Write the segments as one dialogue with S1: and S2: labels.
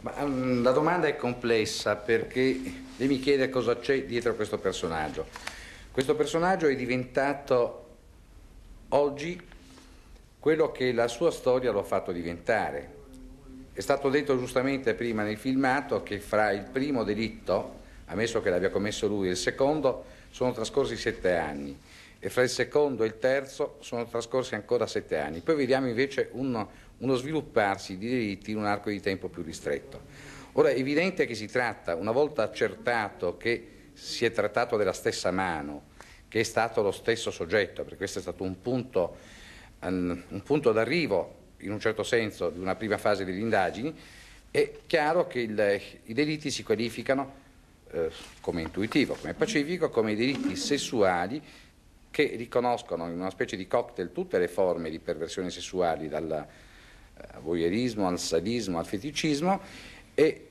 S1: Ma, um, la domanda è complessa perché lei mi chiede cosa c'è dietro questo personaggio. Questo personaggio è diventato oggi quello che la sua storia lo ha fatto diventare. È stato detto giustamente prima nel filmato che fra il primo delitto, ammesso che l'abbia commesso lui, e il secondo sono trascorsi sette anni e fra il secondo e il terzo sono trascorsi ancora sette anni. Poi vediamo invece un, uno svilupparsi di diritti in un arco di tempo più ristretto. Ora è evidente che si tratta, una volta accertato che si è trattato della stessa mano, che è stato lo stesso soggetto, perché questo è stato un punto, um, punto d'arrivo in un certo senso di una prima fase delle indagini, è chiaro che il, i delitti si qualificano eh, come intuitivo, come pacifico, come delitti sessuali che riconoscono in una specie di cocktail tutte le forme di perversione sessuali dalla, eh, voyeurismo, al sadismo, al feticismo e,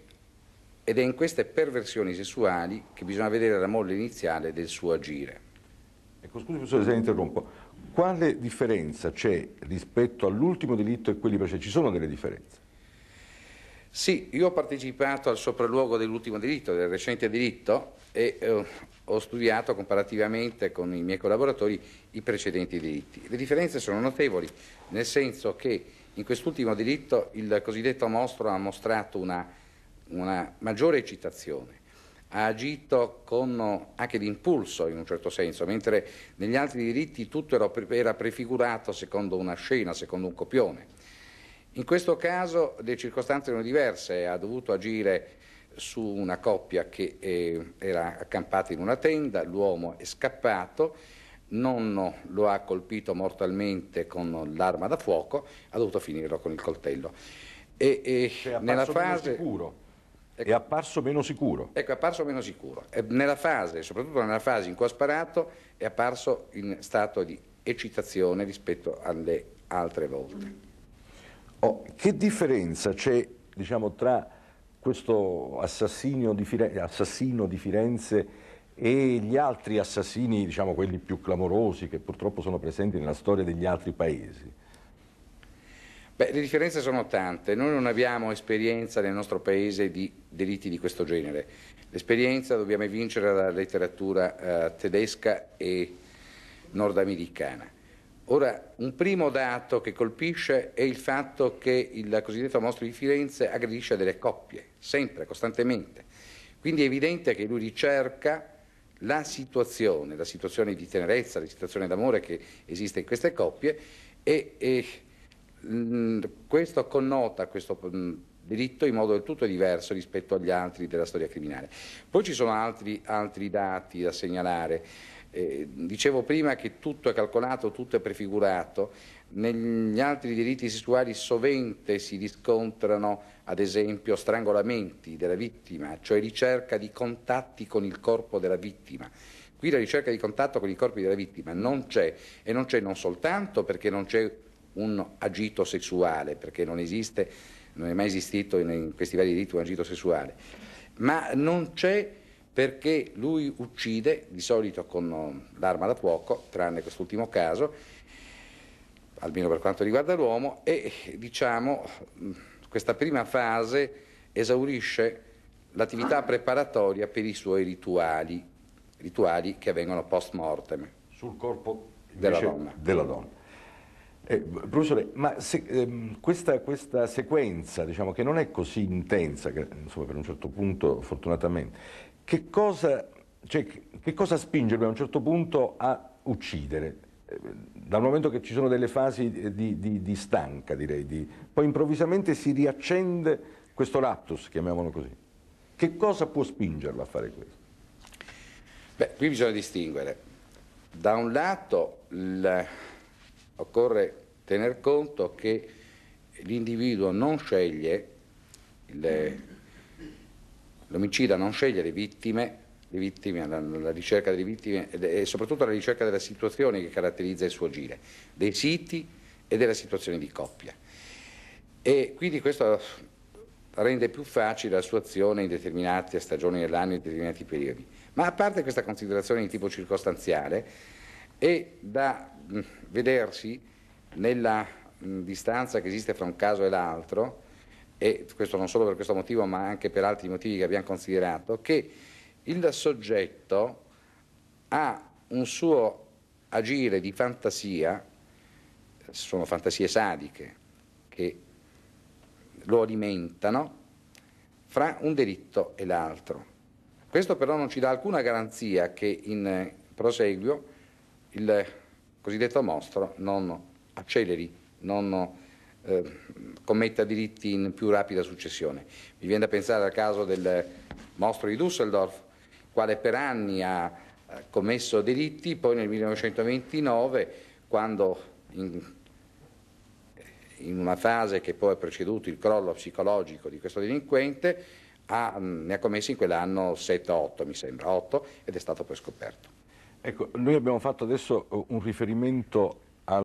S1: ed è in queste perversioni sessuali che bisogna vedere la molla iniziale del suo agire.
S2: Ecco, scusi professore se la interrompo. Quale differenza c'è rispetto all'ultimo delitto e quelli precedenti? Ci sono delle differenze?
S1: Sì, io ho partecipato al sopralluogo dell'ultimo delitto, del recente delitto, e eh, ho studiato comparativamente con i miei collaboratori i precedenti delitti. Le differenze sono notevoli, nel senso che in quest'ultimo diritto il cosiddetto mostro ha mostrato una, una maggiore eccitazione, ha agito con anche d'impulso in un certo senso, mentre negli altri diritti tutto era prefigurato secondo una scena, secondo un copione. In questo caso le circostanze erano diverse, ha dovuto agire su una coppia che eh, era accampata in una tenda, l'uomo è scappato, non lo ha colpito mortalmente con l'arma da fuoco, ha dovuto finirlo con il coltello. E, e nella fase... Ecco, è apparso meno sicuro. Ecco, è apparso meno sicuro. E nella fase, soprattutto nella fase in cui ha sparato, è apparso in stato di eccitazione rispetto alle altre volte.
S2: Oh, che differenza c'è diciamo, tra questo assassino di, Firenze, assassino di Firenze e gli altri assassini, diciamo quelli più clamorosi che purtroppo sono presenti nella storia degli altri paesi?
S1: Beh, le differenze sono tante, noi non abbiamo esperienza nel nostro paese di delitti di questo genere, l'esperienza dobbiamo evincere dalla letteratura eh, tedesca e nordamericana. Ora, un primo dato che colpisce è il fatto che il cosiddetto mostro di Firenze aggredisce delle coppie, sempre, costantemente. Quindi è evidente che lui ricerca la situazione, la situazione di tenerezza, la situazione d'amore che esiste in queste coppie e, e mh, mm, questo connota questo mh, mm, delitto in modo del tutto diverso rispetto agli altri della storia criminale. Poi ci sono altri, altri dati da segnalare. Eh, dicevo prima che tutto è calcolato, tutto è prefigurato, negli altri diritti sessuali sovente si riscontrano ad esempio strangolamenti della vittima, cioè ricerca di contatti con il corpo della vittima. Qui la ricerca di contatto con i corpi della vittima non c'è e non c'è non soltanto perché non c'è un agito sessuale, perché non esiste, non è mai esistito in questi vari diritti un agito sessuale, ma non c'è perché lui uccide, di solito con um, l'arma da fuoco, tranne quest'ultimo caso, almeno per quanto riguarda l'uomo, e diciamo questa prima fase esaurisce l'attività preparatoria per i suoi rituali, rituali che avvengono post mortem.
S2: Sul corpo della donna. Della donna. Eh, professore, ma se, ehm, questa, questa, sequenza, diciamo, che non è così intensa, che, insomma, per un certo punto fortunatamente, che cosa, cioè, che cosa spingermi a un certo punto a uccidere? Eh, dal momento che ci sono delle fasi eh, di, di, di stanca, direi, di, poi improvvisamente si riaccende questo laptus, chiamiamolo così. Che cosa può spingerlo a fare questo?
S1: Beh, qui bisogna distinguere. Da un lato il, occorre tener conto che l'individuo non sceglie le, L'omicida non sceglie le vittime, le vittime la, la, ricerca delle vittime e soprattutto la ricerca della situazione che caratterizza il suo agire, dei siti e della situazione di coppia. E quindi questo rende più facile la sua azione in determinate stagioni dell'anno, in determinati periodi. Ma a parte questa considerazione di tipo circostanziale, è da vedersi nella distanza che esiste fra un caso e l'altro, e questo non solo per questo motivo ma anche per altri motivi che abbiamo considerato, che il soggetto ha un suo agire di fantasia, sono fantasie sadiche, che lo alimentano fra un delitto e l'altro. Questo però non ci dà alcuna garanzia che in proseguio il cosiddetto mostro non acceleri, non eh, commetta delitti in più rapida successione. Mi viene da pensare al caso del mostro di Düsseldorf, quale per anni ha eh, commesso delitti, poi nel 1929, quando in, in una fase che poi ha preceduto il crollo psicologico di questo delinquente, ha, mm, ne ha commessi in quell'anno 7 8, mi sembra, 8, ed è stato poi scoperto.
S2: Ecco, noi abbiamo fatto adesso eh, un riferimento